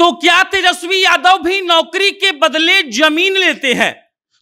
तो क्या तेजस्वी यादव भी नौकरी के बदले जमीन लेते हैं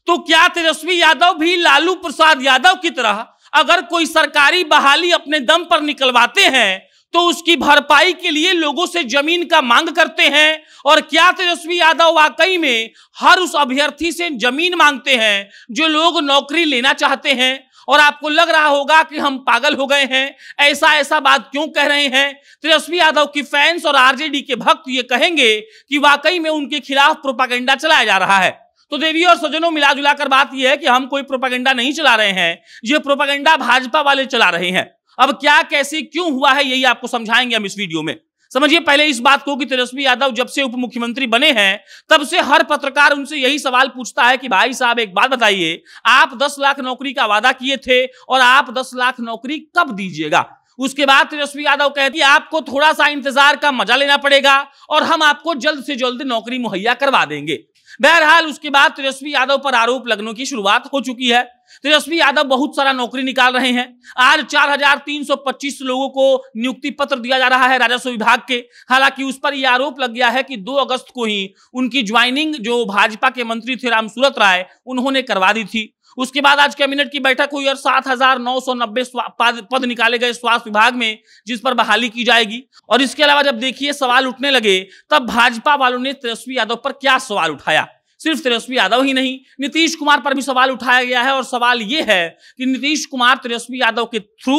तो क्या तेजस्वी यादव भी लालू प्रसाद यादव की तरह अगर कोई सरकारी बहाली अपने दम पर निकलवाते हैं तो उसकी भरपाई के लिए लोगों से जमीन का मांग करते हैं और क्या तेजस्वी यादव वाकई में हर उस अभ्यर्थी से जमीन मांगते हैं जो लोग नौकरी लेना चाहते हैं और आपको लग रहा होगा कि हम पागल हो गए हैं ऐसा ऐसा बात क्यों कह रहे हैं तेजस्वी यादव की फैंस और आरजेडी के भक्त ये कहेंगे कि वाकई में उनके खिलाफ प्रोपागेंडा चलाया जा रहा है तो देवी और सज्जनों मिला जुलाकर बात यह है कि हम कोई प्रोपागेंडा नहीं चला रहे हैं ये प्रोपागेंडा भाजपा वाले चला रहे हैं अब क्या कैसे क्यों हुआ है यही आपको समझाएंगे हम इस वीडियो में समझिए पहले इस बात को कि तेजस्वी यादव जब से उप मुख्यमंत्री बने हैं तब से हर पत्रकार उनसे यही सवाल पूछता है कि भाई साहब एक बात बताइए आप 10 लाख नौकरी का वादा किए थे और आप 10 लाख नौकरी कब दीजिएगा उसके बाद तेजस्वी यादव कहती है आपको थोड़ा सा इंतजार का मजा लेना पड़ेगा और हम आपको जल्द से जल्द नौकरी मुहैया करवा देंगे बहरहाल उसके बाद तेजस्वी यादव पर आरोप लगने की शुरुआत हो चुकी है तेजस्वी यादव बहुत सारा नौकरी निकाल रहे हैं आज 4,325 लोगों को नियुक्ति पत्र दिया जा रहा है राजस्व विभाग के हालांकि उस पर यह आरोप लग गया है कि 2 अगस्त को ही उनकी ज्वाइनिंग जो भाजपा के मंत्री थे राम सूरत राय उन्होंने करवा दी थी उसके बाद आज कैबिनेट की बैठक हुई और सात हजार नौ सौ नब्बे पद निकाले गए स्वास्थ्य विभाग में जिस पर बहाली की जाएगी और इसके अलावा जब देखिए सवाल उठने लगे तब भाजपा वालों ने तेजस्वी यादव पर क्या सवाल उठाया सिर्फ तेजस्वी यादव ही नहीं नीतीश कुमार पर भी सवाल उठाया गया है और सवाल यह है कि नीतीश कुमार तेजस्वी यादव के थ्रू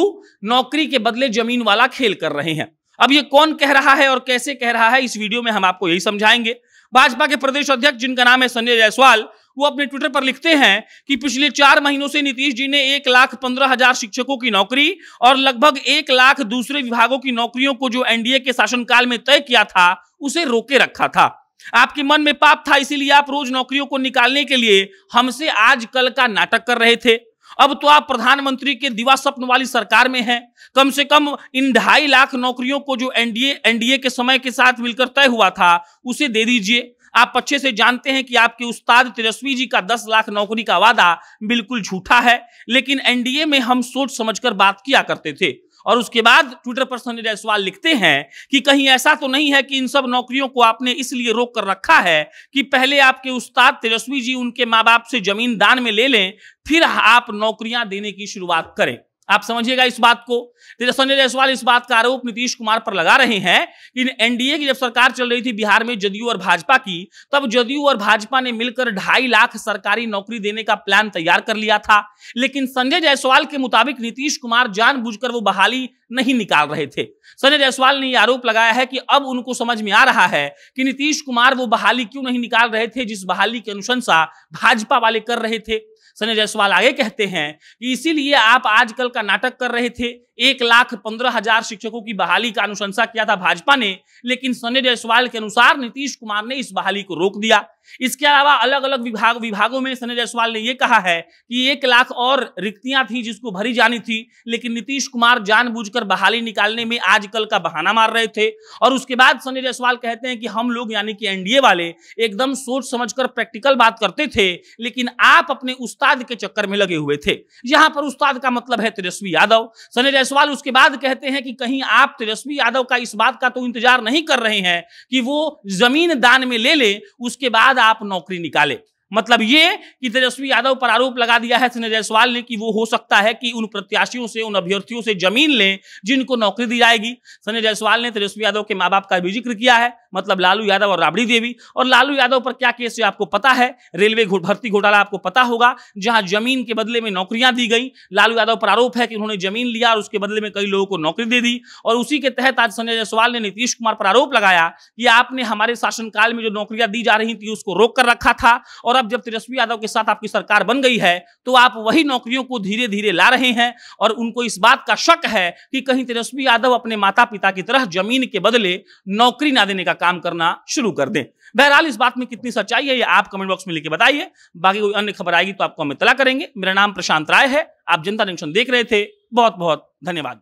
नौकरी के बदले जमीन वाला खेल कर रहे हैं अब ये कौन कह रहा है और कैसे कह रहा है इस वीडियो में हम आपको यही समझाएंगे भाजपा के प्रदेश अध्यक्ष जिनका नाम है संजय जायसवाल वो अपने ट्विटर पर लिखते हैं कि पिछले चार महीनों से नीतीश जी ने एक लाख पंद्रह हजार शिक्षकों की नौकरी और लगभग एक लाख दूसरे विभागों की नौकरियों को जो एनडीए के शासनकाल में तय किया था उसे रोके रखा था आपके मन में पाप था इसीलिए आप रोज नौकरियों को निकालने के लिए हमसे आज कल का नाटक कर रहे थे अब तो आप प्रधानमंत्री के दिवा स्वप्न वाली सरकार में हैं कम से कम इन ढाई लाख नौकरियों को जो एनडीए एनडीए के समय के साथ मिलकर तय हुआ था उसे दे दीजिए आप अच्छे से जानते हैं कि आपके उस्ताद तेजस्वी जी का दस लाख नौकरी का वादा बिल्कुल झूठा है लेकिन एनडीए में हम सोच समझकर बात किया करते थे और उसके बाद ट्विटर पर सनी जायसवाल लिखते हैं कि कहीं ऐसा तो नहीं है कि इन सब नौकरियों को आपने इसलिए रोक कर रखा है कि पहले आपके उस्ताद तेजस्वी जी उनके माँ बाप से जमीन दान में ले लें फिर आप नौकरियां देने की शुरुआत करें आप समझिएगा इस बात को संजय जायसवाल इस बात का आरोप नीतीश कुमार पर लगा रहे हैं कि एनडीए की जब सरकार चल रही थी बिहार में जदयू और भाजपा की तब जदयू और भाजपा ने मिलकर ढाई लाख सरकारी नौकरी देने का प्लान तैयार कर लिया था लेकिन संजय जायसवाल के मुताबिक नीतीश कुमार जान वो बहाली नहीं निकाल रहे थे संजय जायसवाल ने यह आरोप लगाया है कि अब उनको समझ में आ रहा है कि नीतीश कुमार वो बहाली क्यों नहीं निकाल रहे थे जिस बहाली की अनुशंसा भाजपा वाले कर रहे थे संजय जायसवाल आगे कहते हैं कि इसीलिए आप आजकल का का नाटक कर रहे थे एक लाख पंद्रह हजार शिक्षकों की बहाली का अनुशंसा किया था भाजपा ने लेकिन सनी जायसवाल के अनुसार नीतीश कुमार ने इस बहाली को रोक दिया इसके अलावा अलग अलग विभाग विभागों में सनी जायसवाल ने यह कहा है कि एक लाख और रिक्तियां थी जिसको भरी जानी थी लेकिन नीतीश कुमार जानबूझकर बहाली निकालने में आजकल का बहाना मार रहे थे और उसके बाद सनी जायसवाल कहते हैं कि हम लोग यानी कि एनडीए वाले एकदम सोच समझ प्रैक्टिकल बात करते थे लेकिन आप अपने उस्ताद के चक्कर में लगे हुए थे यहां पर उस्ताद का मतलब है तेजस्वी यादव सनी जायसवाल उसके बाद कहते हैं कि कहीं आप तेजस्वी यादव का इस बात का तो इंतजार नहीं कर रहे हैं कि वो जमीन दान में ले ले उसके बाद आप नौकरी निकाले मतलब ये कि तेजस्वी यादव पर आरोप लगा दिया है संजय जायसवाल ने कि वो हो सकता है कि उन प्रत्याशियों से उन अभ्यर्थियों से जमीन लें जिनको नौकरी दी जाएगी संजय जायसवाल ने तेजस्वी यादव के माँ बाप का भी जिक्र किया है मतलब लालू यादव और राबड़ी देवी और लालू यादव पर क्या केस है आपको पता है रेलवे भर्ती घोटाला आपको पता होगा जहां जमीन के बदले में नौकरियां दी गई लालू यादव पर आरोप है कि उन्होंने जमीन लिया और उसके बदले में कई लोगों को नौकरी दे दी और उसी के तहत आज संजय जायसवाल ने नीतीश कुमार पर आरोप लगाया कि आपने हमारे शासनकाल में जो नौकरियां दी जा रही थी उसको रोक कर रखा था और अब जब तेजस्वी यादव के साथ आपकी सरकार बन गई है तो आप वही नौकरियों को धीरे धीरे ला रहे हैं और उनको इस बात का शक है कि कहीं तेजस्वी यादव अपने माता पिता की तरह जमीन के बदले नौकरी ना देने का काम करना शुरू कर दें बहरहाल इस बात में कितनी सच्चाई है ये आप कमेंट बॉक्स में लेके बताइए बाकी कोई अन्य खबर आएगी तो आपको हम इतला करेंगे मेरा नाम प्रशांत राय है आप जनता जंक्शन देख रहे थे बहुत बहुत धन्यवाद